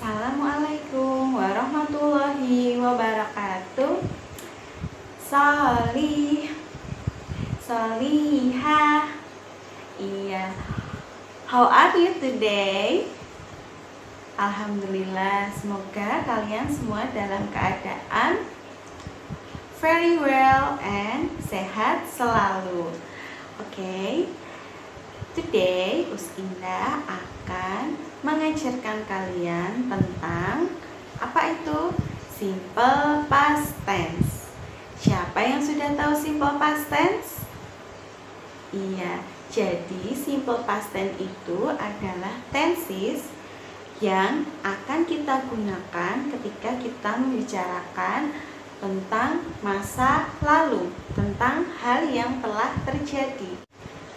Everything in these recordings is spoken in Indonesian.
Assalamualaikum warahmatullahi wabarakatuh Solih Soliha Iya How are you today? Alhamdulillah Semoga kalian semua dalam keadaan Very well and sehat selalu Oke okay? Today Us akan mengajarkan kalian tentang apa itu simple past tense. Siapa yang sudah tahu simple past tense? Iya, jadi simple past tense itu adalah tenses yang akan kita gunakan ketika kita membicarakan tentang masa lalu, tentang hal yang telah terjadi.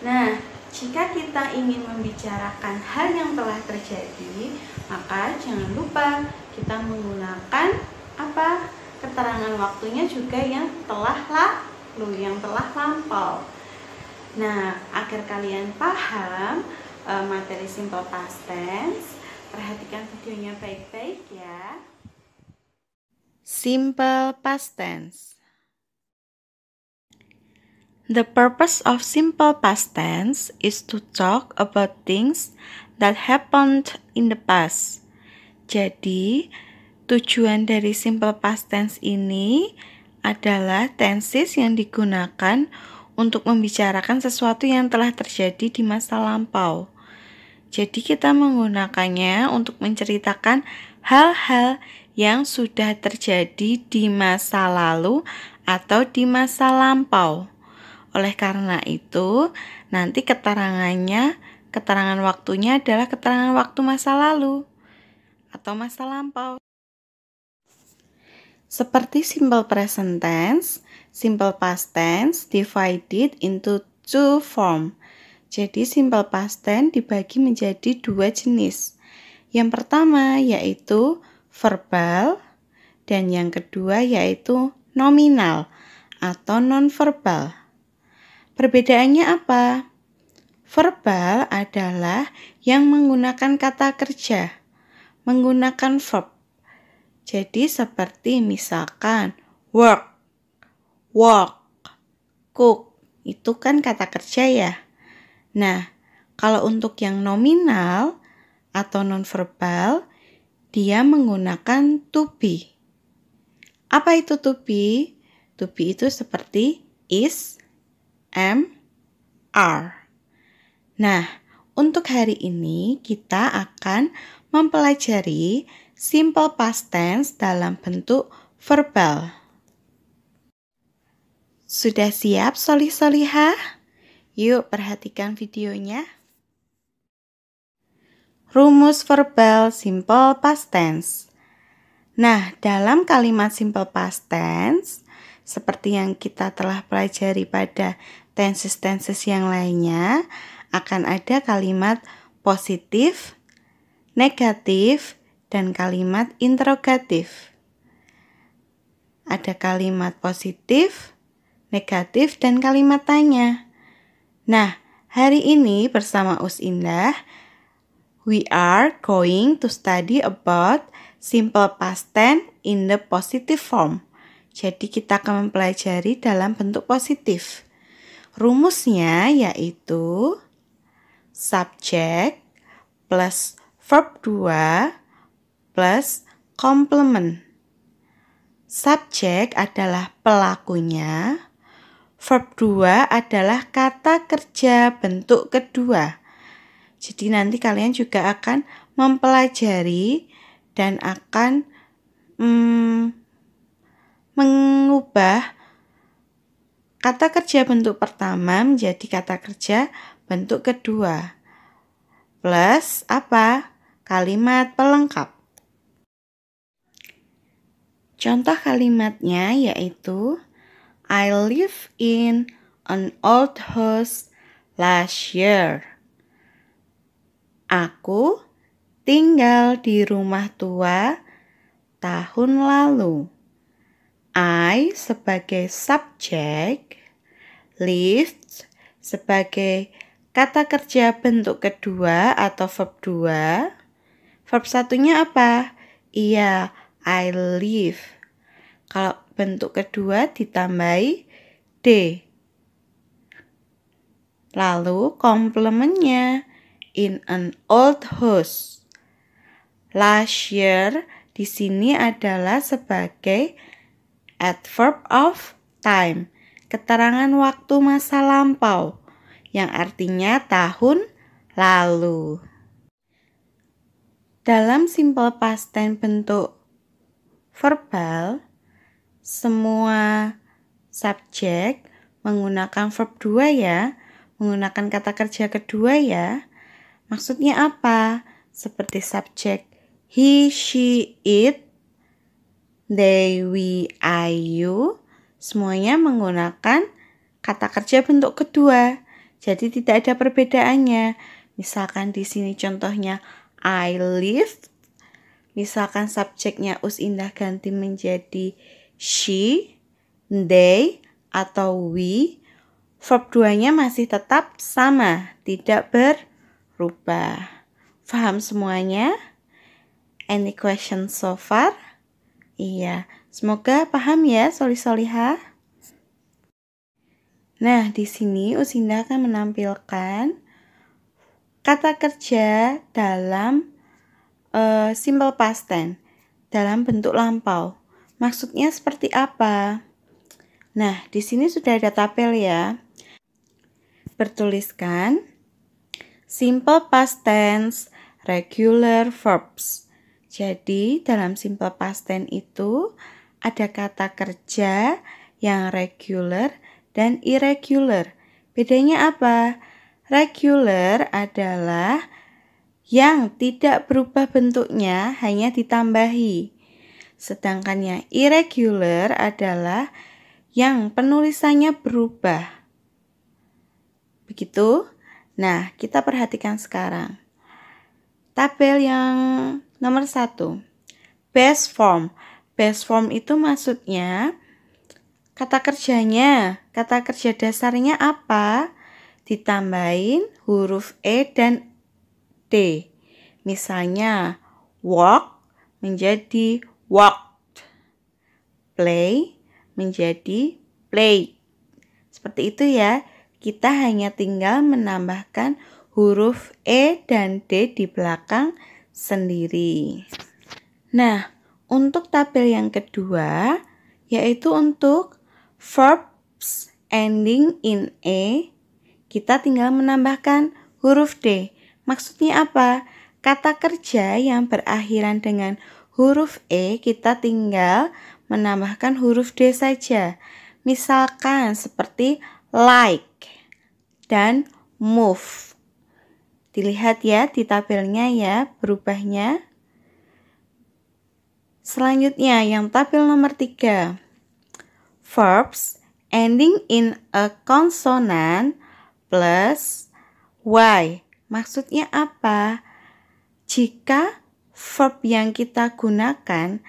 Nah, jika kita ingin membicarakan hal yang telah terjadi, maka jangan lupa kita menggunakan apa? Keterangan waktunya juga yang telah lalu, yang telah lampau. Nah, agar kalian paham e, materi simple past tense, perhatikan videonya baik-baik ya. Simple past tense The purpose of simple past tense is to talk about things that happened in the past. Jadi, tujuan dari simple past tense ini adalah tenses yang digunakan untuk membicarakan sesuatu yang telah terjadi di masa lampau. Jadi, kita menggunakannya untuk menceritakan hal-hal yang sudah terjadi di masa lalu atau di masa lampau. Oleh karena itu, nanti keterangannya, keterangan waktunya adalah keterangan waktu masa lalu atau masa lampau. Seperti simple present tense, simple past tense divided into two form. Jadi simple past tense dibagi menjadi dua jenis. Yang pertama yaitu verbal dan yang kedua yaitu nominal atau nonverbal. Perbedaannya apa? Verbal adalah yang menggunakan kata kerja, menggunakan verb. Jadi seperti misalkan work, walk, cook, itu kan kata kerja ya. Nah, kalau untuk yang nominal atau nonverbal, dia menggunakan to be. Apa itu to be? To be itu seperti is, M, R. Nah, untuk hari ini kita akan mempelajari simple past tense dalam bentuk verbal. Sudah siap solih-solihah? Yuk perhatikan videonya. Rumus verbal simple past tense. Nah, dalam kalimat simple past tense, seperti yang kita telah pelajari pada tenses-tenses yang lainnya akan ada kalimat positif, negatif, dan kalimat interrogatif. Ada kalimat positif, negatif, dan kalimat tanya. Nah, hari ini bersama Us Indah, we are going to study about simple past tense in the positive form. Jadi kita akan mempelajari dalam bentuk positif. Rumusnya yaitu subjek plus verb 2 plus complement. Subjek adalah pelakunya, verb 2 adalah kata kerja bentuk kedua. Jadi nanti kalian juga akan mempelajari dan akan hmm, mengubah Kata kerja bentuk pertama menjadi kata kerja bentuk kedua. Plus apa? Kalimat pelengkap. Contoh kalimatnya yaitu I live in an old house last year. Aku tinggal di rumah tua tahun lalu. I sebagai subjek, lift sebagai kata kerja bentuk kedua atau verb dua. Verb satunya apa? Iya, I live. Kalau bentuk kedua ditambahi D. Lalu komplementnya in an old house. Last year di sini adalah sebagai adverb of time, keterangan waktu masa lampau yang artinya tahun lalu. Dalam simple past tense bentuk verbal, semua subjek menggunakan verb 2 ya, menggunakan kata kerja kedua ya. Maksudnya apa? Seperti subjek he, she, it they, we, I, you semuanya menggunakan kata kerja bentuk kedua. Jadi tidak ada perbedaannya. Misalkan di sini contohnya I live. Misalkan subjeknya us indah ganti menjadi she, they, atau we. Verb duanya masih tetap sama, tidak berubah. Faham semuanya? Any question so far? Iya, semoga paham ya soli-solihah. Nah, di sini Usinda akan menampilkan kata kerja dalam uh, simple past tense, dalam bentuk lampau. Maksudnya seperti apa? Nah, di sini sudah ada tabel ya. Bertuliskan simple past tense regular verbs. Jadi, dalam simple past tense itu ada kata kerja yang regular dan irregular. Bedanya apa? Regular adalah yang tidak berubah bentuknya, hanya ditambahi. Sedangkan yang irregular adalah yang penulisannya berubah. Begitu. Nah, kita perhatikan sekarang. Tabel yang Nomor satu, best form. Best form itu maksudnya kata kerjanya, kata kerja dasarnya apa? Ditambahin huruf E dan D. Misalnya, walk menjadi walked. Play menjadi play. Seperti itu ya. Kita hanya tinggal menambahkan huruf E dan D di belakang sendiri. Nah, untuk tabel yang kedua yaitu untuk verbs ending in e, kita tinggal menambahkan huruf d. Maksudnya apa? Kata kerja yang berakhiran dengan huruf e kita tinggal menambahkan huruf d saja. Misalkan seperti like dan move. Dilihat ya di tabelnya ya berubahnya. Selanjutnya yang tabel nomor 3. Verbs ending in a consonant plus y. Maksudnya apa? Jika verb yang kita gunakan,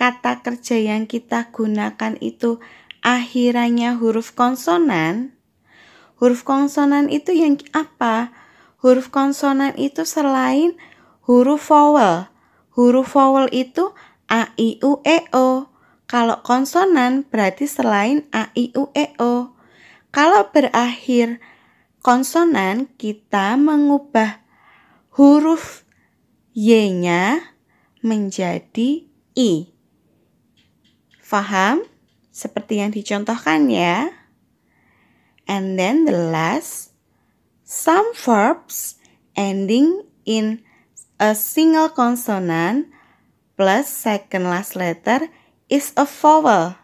kata kerja yang kita gunakan itu akhirannya huruf konsonan, huruf konsonan itu yang apa? huruf konsonan itu selain huruf vowel. Huruf vowel itu a, i, u, e, o. Kalau konsonan berarti selain a, i, u, e, o. Kalau berakhir konsonan kita mengubah huruf y-nya menjadi i. Faham? Seperti yang dicontohkan ya. And then the last Some verbs ending in a single consonant plus second last letter is a vowel.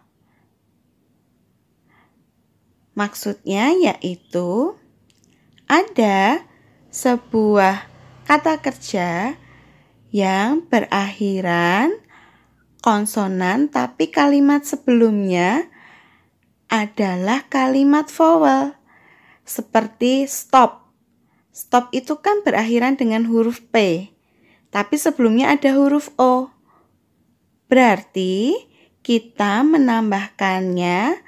Maksudnya yaitu ada sebuah kata kerja yang berakhiran konsonan tapi kalimat sebelumnya adalah kalimat vowel seperti stop. Stop itu kan berakhiran dengan huruf P, tapi sebelumnya ada huruf O. Berarti kita menambahkannya,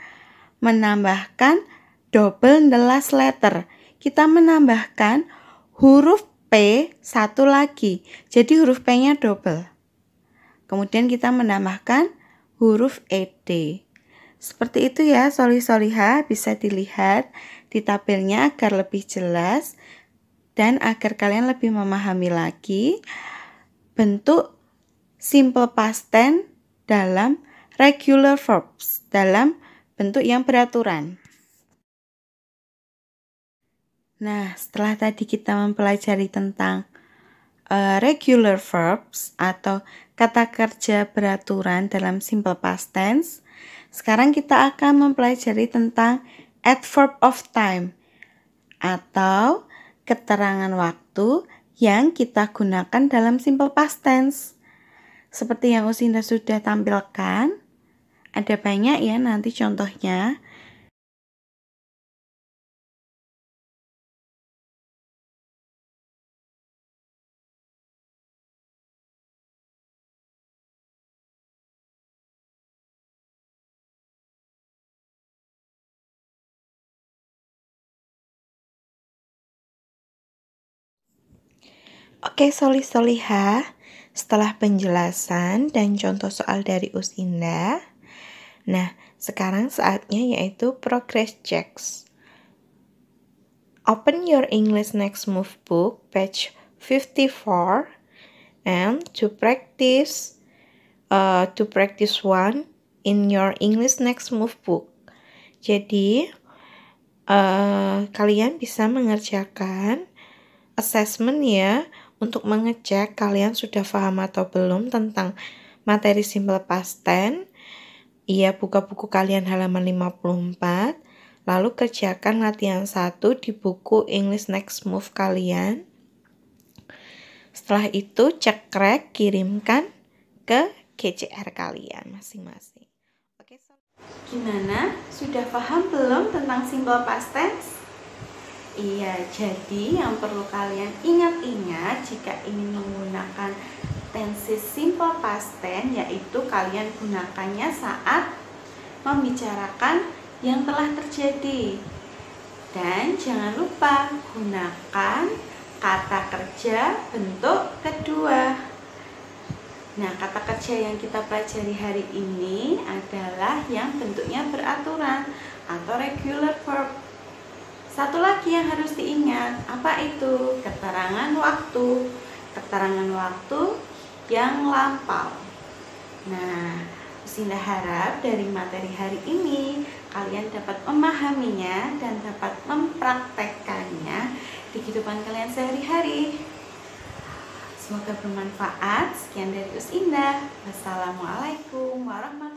menambahkan double the last letter. Kita menambahkan huruf P satu lagi, jadi huruf P-nya double. Kemudian kita menambahkan huruf ED. Seperti itu ya, soli-soliha bisa dilihat di tabelnya agar lebih jelas dan agar kalian lebih memahami lagi bentuk simple past tense dalam regular verbs dalam bentuk yang beraturan. Nah, setelah tadi kita mempelajari tentang uh, regular verbs atau kata kerja beraturan dalam simple past tense, sekarang kita akan mempelajari tentang adverb of time atau keterangan waktu yang kita gunakan dalam simple past tense. Seperti yang Usinda sudah tampilkan, ada banyak ya nanti contohnya. Oke, solih-solihah, setelah penjelasan dan contoh soal dari Usinda, nah, sekarang saatnya yaitu progress checks. Open your English Next Move book, page 54, and to practice uh, to practice one in your English Next Move book. Jadi, uh, kalian bisa mengerjakan assessment ya untuk mengecek kalian sudah paham atau belum tentang materi simple past tense. Iya, buka buku kalian halaman 54, lalu kerjakan latihan 1 di buku English Next Move kalian. Setelah itu cek crack kirimkan ke KCR kalian masing-masing. Oke, so. gimana? Sudah paham belum tentang simple past tense? Iya, jadi yang perlu kalian ingat-ingat jika ingin menggunakan tenses simple past tense yaitu kalian gunakannya saat membicarakan yang telah terjadi. Dan jangan lupa gunakan kata kerja bentuk kedua. Nah, kata kerja yang kita pelajari hari ini adalah yang bentuknya beraturan atau regular verb satu lagi yang harus diingat, apa itu? Keterangan waktu. Keterangan waktu yang lampau. Nah, Sinda harap dari materi hari ini kalian dapat memahaminya dan dapat mempraktekkannya di kehidupan kalian sehari-hari. Semoga bermanfaat. Sekian dari Us Indah. Wassalamualaikum warahmatullahi wabarakatuh.